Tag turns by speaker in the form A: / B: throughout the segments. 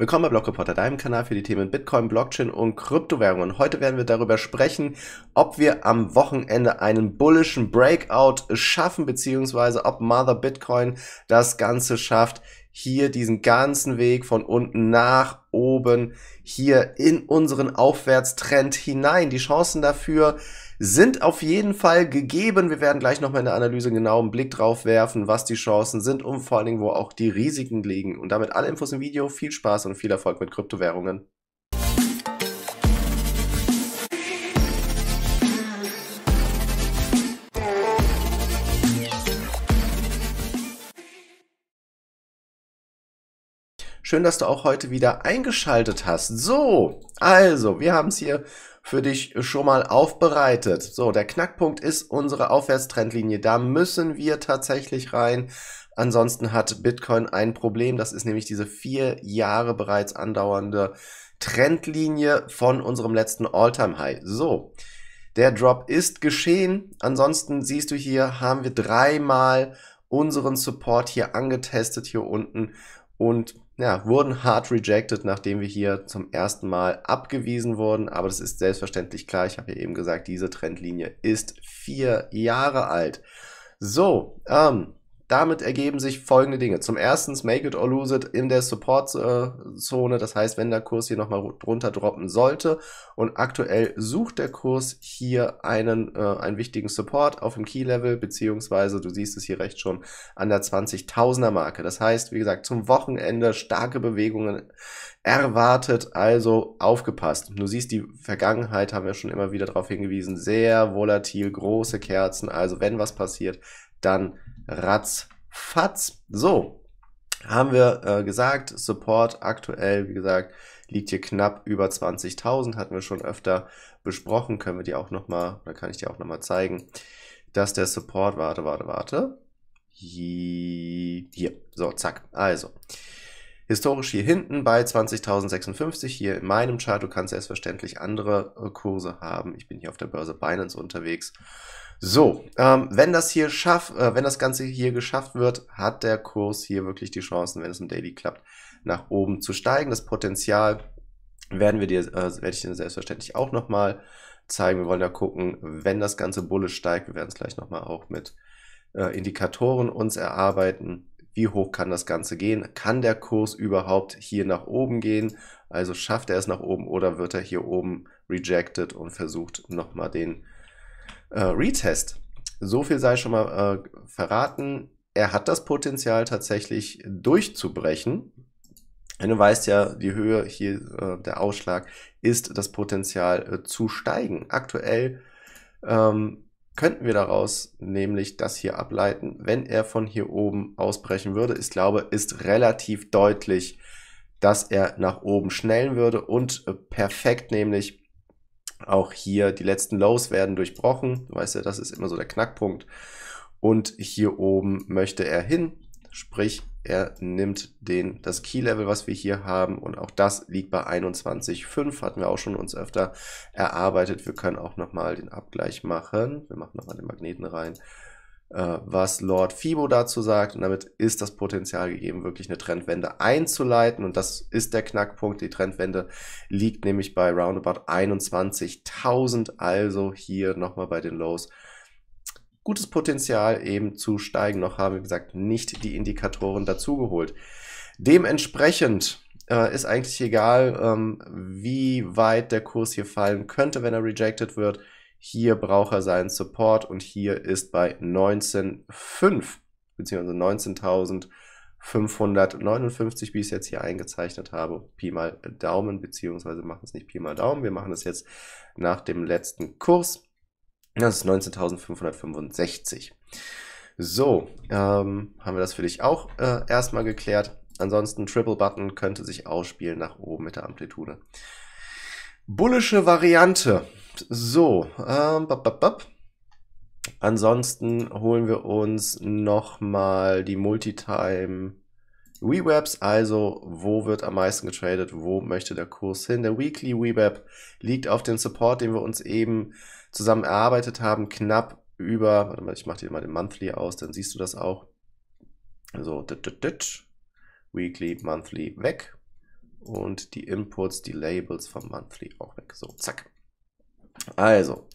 A: Willkommen bei Block Reporter, deinem Kanal für die Themen Bitcoin, Blockchain und Kryptowährungen. Heute werden wir darüber sprechen, ob wir am Wochenende einen bullischen Breakout schaffen, beziehungsweise ob Mother Bitcoin das Ganze schafft, hier diesen ganzen Weg von unten nach oben hier in unseren Aufwärtstrend hinein. Die Chancen dafür sind auf jeden Fall gegeben. Wir werden gleich nochmal in der Analyse genau einen Blick drauf werfen, was die Chancen sind und vor allen Dingen, wo auch die Risiken liegen. Und damit alle Infos im Video. Viel Spaß und viel Erfolg mit Kryptowährungen. Schön, dass du auch heute wieder eingeschaltet hast. So, also, wir haben es hier für dich schon mal aufbereitet. So, der Knackpunkt ist unsere Aufwärtstrendlinie. Da müssen wir tatsächlich rein. Ansonsten hat Bitcoin ein Problem. Das ist nämlich diese vier Jahre bereits andauernde Trendlinie von unserem letzten All-Time-High. So, der Drop ist geschehen. Ansonsten siehst du hier, haben wir dreimal unseren Support hier angetestet hier unten. Und ja, wurden hart rejected, nachdem wir hier zum ersten Mal abgewiesen wurden. Aber das ist selbstverständlich klar. Ich habe ja eben gesagt, diese Trendlinie ist vier Jahre alt. So, ähm, damit ergeben sich folgende Dinge. Zum ersten, make it or lose it in der Support-Zone. Das heißt, wenn der Kurs hier nochmal drunter droppen sollte und aktuell sucht der Kurs hier einen, äh, einen wichtigen Support auf dem Key-Level, beziehungsweise du siehst es hier rechts schon an der 20.000er Marke. Das heißt, wie gesagt, zum Wochenende starke Bewegungen erwartet, also aufgepasst. Du siehst, die Vergangenheit haben wir schon immer wieder darauf hingewiesen, sehr volatil, große Kerzen. Also wenn was passiert, dann ratzfatz. So, haben wir äh, gesagt, Support aktuell, wie gesagt, liegt hier knapp über 20.000, hatten wir schon öfter besprochen, können wir dir auch nochmal, da kann ich dir auch nochmal zeigen, dass der Support, warte, warte, warte, hier, so, zack, also, historisch hier hinten bei 20.056 hier in meinem Chart. Du kannst selbstverständlich andere äh, Kurse haben. Ich bin hier auf der Börse Binance unterwegs so, ähm, wenn das hier schafft, äh, wenn das Ganze hier geschafft wird, hat der Kurs hier wirklich die Chancen, wenn es im Daily klappt, nach oben zu steigen. Das Potenzial werden wir dir, äh, werde ich dir selbstverständlich auch nochmal zeigen. Wir wollen ja gucken, wenn das Ganze bullisch steigt, wir werden es gleich nochmal auch mit äh, Indikatoren uns erarbeiten. Wie hoch kann das Ganze gehen? Kann der Kurs überhaupt hier nach oben gehen? Also schafft er es nach oben oder wird er hier oben rejected und versucht nochmal den äh, Retest. So viel sei schon mal äh, verraten. Er hat das Potenzial tatsächlich durchzubrechen. Denn du weißt ja, die Höhe hier, äh, der Ausschlag, ist das Potenzial äh, zu steigen. Aktuell ähm, könnten wir daraus nämlich das hier ableiten, wenn er von hier oben ausbrechen würde. Ich glaube, ist relativ deutlich, dass er nach oben schnellen würde und äh, perfekt nämlich auch hier die letzten Lows werden durchbrochen. Du weißt ja, das ist immer so der Knackpunkt. Und hier oben möchte er hin. Sprich, er nimmt den, das Key-Level, was wir hier haben. Und auch das liegt bei 21,5. Hatten wir auch schon uns öfter erarbeitet. Wir können auch nochmal den Abgleich machen. Wir machen nochmal den Magneten rein. Äh, was Lord Fibo dazu sagt. Und damit ist das Potenzial gegeben, wirklich eine Trendwende einzuleiten. Und das ist der Knackpunkt. Die Trendwende liegt nämlich bei roundabout 21.000, also hier nochmal bei den Lows. Gutes Potenzial eben zu steigen. Noch haben wir gesagt, nicht die Indikatoren dazugeholt. Dementsprechend äh, ist eigentlich egal, ähm, wie weit der Kurs hier fallen könnte, wenn er rejected wird. Hier braucht er seinen Support und hier ist bei 19,5 bzw. 19.559, wie ich es jetzt hier eingezeichnet habe, Pi mal Daumen, beziehungsweise machen es nicht Pi mal Daumen, wir machen es jetzt nach dem letzten Kurs. Das ist 19.565. So, ähm, haben wir das für dich auch äh, erstmal geklärt. Ansonsten Triple Button könnte sich ausspielen nach oben mit der Amplitude. Bullische Variante. So, ähm, bap, bap, bap. Ansonsten holen wir uns nochmal die Multitime Rewebs, also wo wird am meisten getradet, wo möchte der Kurs hin. Der Weekly Weweb liegt auf dem Support, den wir uns eben zusammen erarbeitet haben, knapp über, warte mal, ich mache dir mal den Monthly aus, dann siehst du das auch. So, dit, dit, dit. Weekly, Monthly weg und die Inputs, die Labels vom Monthly auch weg. So, zack. Also,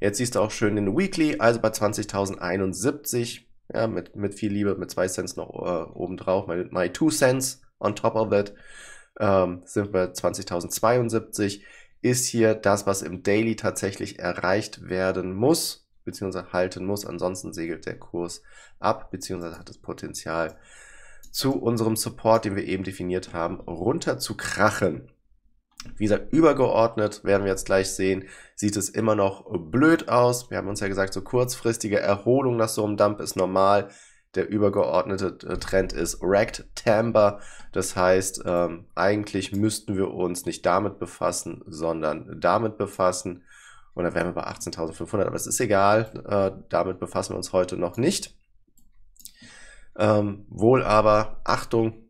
A: jetzt siehst du auch schön den Weekly, also bei 20.071, ja, mit, mit viel Liebe, mit 2 Cents noch äh, drauf, my, my 2 Cents on top of that, ähm, sind wir 20.072, ist hier das, was im Daily tatsächlich erreicht werden muss, beziehungsweise halten muss, ansonsten segelt der Kurs ab, beziehungsweise hat das Potenzial, zu unserem Support, den wir eben definiert haben, runter zu krachen. Wie gesagt, übergeordnet werden wir jetzt gleich sehen, sieht es immer noch blöd aus. Wir haben uns ja gesagt, so kurzfristige Erholung nach so einem Dump ist normal. Der übergeordnete äh, Trend ist Racked Timber. Das heißt, ähm, eigentlich müssten wir uns nicht damit befassen, sondern damit befassen. Und dann wären wir bei 18.500, aber es ist egal. Äh, damit befassen wir uns heute noch nicht. Ähm, wohl aber, Achtung,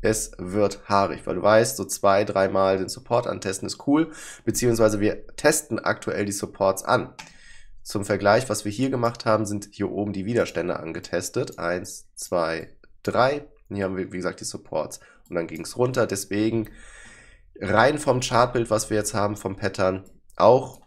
A: es wird haarig, weil du weißt, so zwei, dreimal den Support antesten ist cool, beziehungsweise wir testen aktuell die Supports an. Zum Vergleich, was wir hier gemacht haben, sind hier oben die Widerstände angetestet. Eins, zwei, drei. Hier haben wir, wie gesagt, die Supports. Und dann ging es runter. Deswegen rein vom Chartbild, was wir jetzt haben, vom Pattern, auch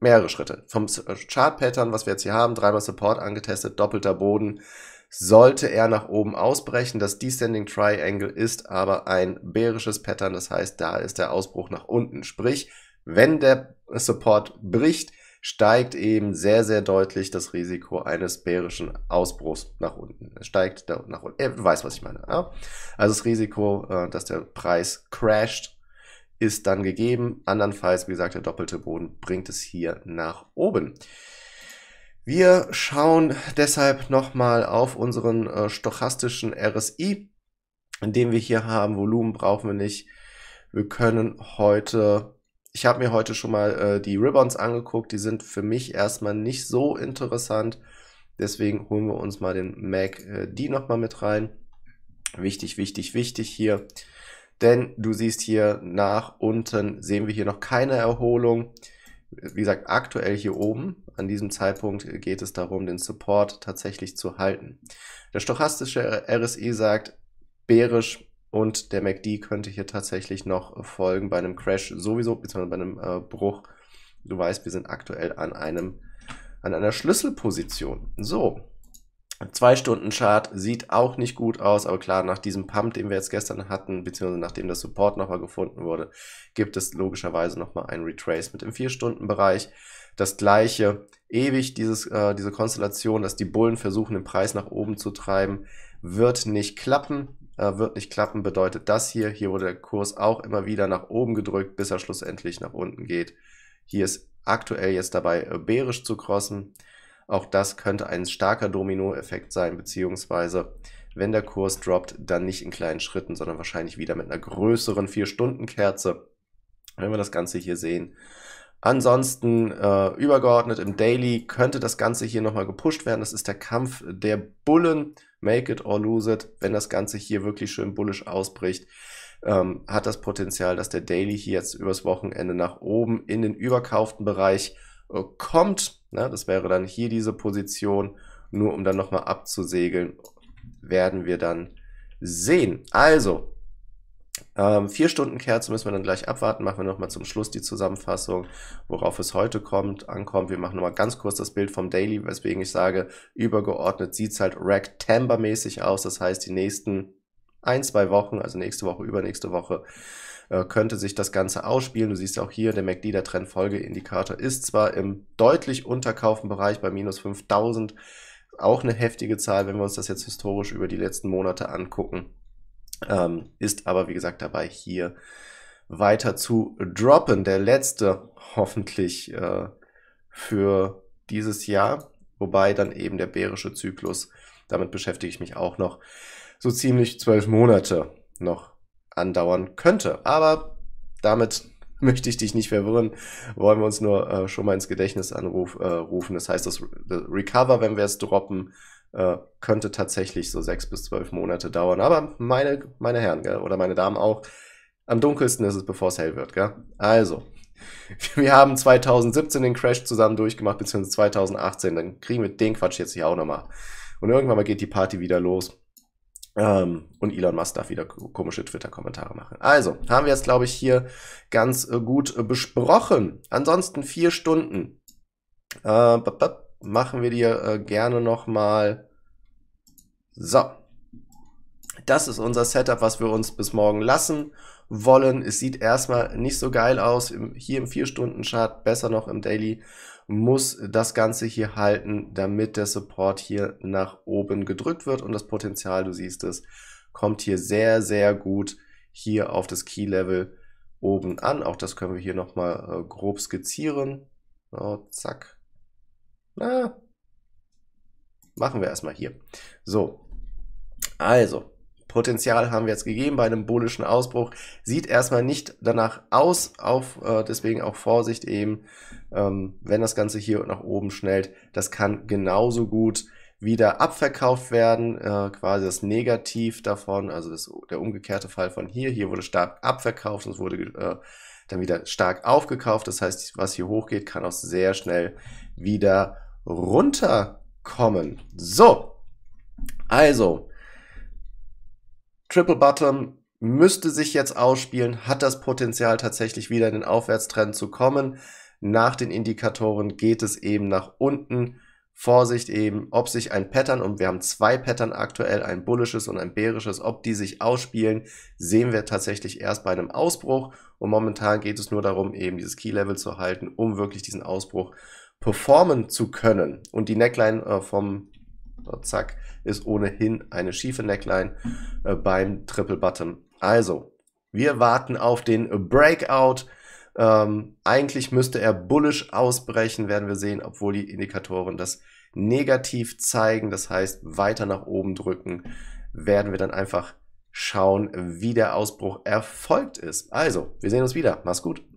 A: mehrere Schritte. Vom Chart-Pattern, was wir jetzt hier haben, dreimal Support angetestet, doppelter Boden, sollte er nach oben ausbrechen. Das Descending Triangle ist aber ein bärisches Pattern, das heißt, da ist der Ausbruch nach unten. Sprich, wenn der Support bricht, steigt eben sehr, sehr deutlich das Risiko eines bärischen Ausbruchs nach unten. Es steigt nach unten. Er weiß, was ich meine. Ja? Also das Risiko, äh, dass der Preis crasht, ist dann gegeben. Andernfalls, wie gesagt, der doppelte Boden bringt es hier nach oben. Wir schauen deshalb nochmal auf unseren äh, stochastischen RSI, den wir hier haben. Volumen brauchen wir nicht. Wir können heute, ich habe mir heute schon mal äh, die Ribbons angeguckt. Die sind für mich erstmal nicht so interessant. Deswegen holen wir uns mal den Mac äh, die nochmal mit rein. Wichtig, wichtig, wichtig hier. Denn du siehst hier nach unten sehen wir hier noch keine Erholung. Wie gesagt, aktuell hier oben, an diesem Zeitpunkt äh, geht es darum, den Support tatsächlich zu halten. Der stochastische RSI sagt, bärisch und der MACD könnte hier tatsächlich noch folgen bei einem Crash sowieso, beziehungsweise bei einem äh, Bruch. Du weißt, wir sind aktuell an einem an einer Schlüsselposition. So, Zwei Stunden Chart sieht auch nicht gut aus, aber klar, nach diesem Pump, den wir jetzt gestern hatten, beziehungsweise nachdem das Support nochmal gefunden wurde, gibt es logischerweise nochmal ein Retracement im 4-Stunden-Bereich. Das gleiche, ewig dieses, äh, diese Konstellation, dass die Bullen versuchen, den Preis nach oben zu treiben, wird nicht klappen. Äh, wird nicht klappen bedeutet das hier. Hier wurde der Kurs auch immer wieder nach oben gedrückt, bis er schlussendlich nach unten geht. Hier ist aktuell jetzt dabei, äh, bärisch zu crossen. Auch das könnte ein starker Dominoeffekt sein, beziehungsweise wenn der Kurs droppt, dann nicht in kleinen Schritten, sondern wahrscheinlich wieder mit einer größeren 4-Stunden-Kerze, wenn wir das Ganze hier sehen. Ansonsten äh, übergeordnet im Daily könnte das Ganze hier nochmal gepusht werden. Das ist der Kampf der Bullen. Make it or lose it. Wenn das Ganze hier wirklich schön bullisch ausbricht, ähm, hat das Potenzial, dass der Daily hier jetzt übers Wochenende nach oben in den überkauften Bereich kommt. Ne? Das wäre dann hier diese Position. Nur um dann nochmal abzusegeln, werden wir dann sehen. Also, ähm, vier Stunden Kerze müssen wir dann gleich abwarten. Machen wir nochmal zum Schluss die Zusammenfassung, worauf es heute kommt, ankommt. Wir machen nochmal ganz kurz das Bild vom Daily, weswegen ich sage, übergeordnet sieht es halt Racktember-mäßig aus. Das heißt, die nächsten ein, zwei Wochen, also nächste Woche, übernächste Woche, äh, könnte sich das Ganze ausspielen. Du siehst auch hier, der MACD, Trendfolgeindikator, ist zwar im deutlich unterkauften Bereich bei minus 5000, auch eine heftige Zahl, wenn wir uns das jetzt historisch über die letzten Monate angucken, ähm, ist aber wie gesagt dabei hier weiter zu droppen. Der letzte hoffentlich äh, für dieses Jahr, wobei dann eben der bärische Zyklus, damit beschäftige ich mich auch noch, so ziemlich zwölf Monate noch andauern könnte. Aber damit möchte ich dich nicht verwirren, wollen wir uns nur äh, schon mal ins Gedächtnis anrufen. Anruf, äh, das heißt, das Re Recover, wenn wir es droppen, äh, könnte tatsächlich so sechs bis zwölf Monate dauern. Aber meine, meine Herren gell, oder meine Damen auch, am dunkelsten ist es, bevor es hell wird. Gell? Also, wir haben 2017 den Crash zusammen durchgemacht, beziehungsweise 2018. Dann kriegen wir den Quatsch jetzt hier auch nochmal. Und irgendwann mal geht die Party wieder los. Ähm, und Elon Musk darf wieder komische Twitter-Kommentare machen. Also, haben wir jetzt, glaube ich, hier ganz äh, gut äh, besprochen. Ansonsten vier Stunden. Äh, machen wir dir äh, gerne nochmal. So. Das ist unser Setup, was wir uns bis morgen lassen wollen. Es sieht erstmal nicht so geil aus. Hier im vier stunden chart besser noch im Daily muss das Ganze hier halten, damit der Support hier nach oben gedrückt wird und das Potenzial, du siehst es, kommt hier sehr, sehr gut hier auf das Key-Level oben an. Auch das können wir hier nochmal äh, grob skizzieren. So, zack. Na, machen wir erstmal hier. So, also, Potenzial haben wir jetzt gegeben bei einem bullischen Ausbruch. Sieht erstmal nicht danach aus, auf, äh, deswegen auch Vorsicht eben, ähm, wenn das Ganze hier nach oben schnellt. Das kann genauso gut wieder abverkauft werden, äh, quasi das Negativ davon, also das, der umgekehrte Fall von hier. Hier wurde stark abverkauft und es wurde äh, dann wieder stark aufgekauft. Das heißt, was hier hochgeht, kann auch sehr schnell wieder runterkommen. So, also Triple Bottom müsste sich jetzt ausspielen, hat das Potenzial tatsächlich wieder in den Aufwärtstrend zu kommen. Nach den Indikatoren geht es eben nach unten. Vorsicht eben, ob sich ein Pattern, und wir haben zwei Pattern aktuell, ein bullisches und ein bärisches, ob die sich ausspielen, sehen wir tatsächlich erst bei einem Ausbruch. Und momentan geht es nur darum, eben dieses Key-Level zu halten, um wirklich diesen Ausbruch performen zu können. Und die Neckline äh, vom zack, ist ohnehin eine schiefe Neckline äh, beim Triple Button. Also, wir warten auf den Breakout. Ähm, eigentlich müsste er bullisch ausbrechen, werden wir sehen, obwohl die Indikatoren das negativ zeigen. Das heißt, weiter nach oben drücken, werden wir dann einfach schauen, wie der Ausbruch erfolgt ist. Also, wir sehen uns wieder. Mach's gut.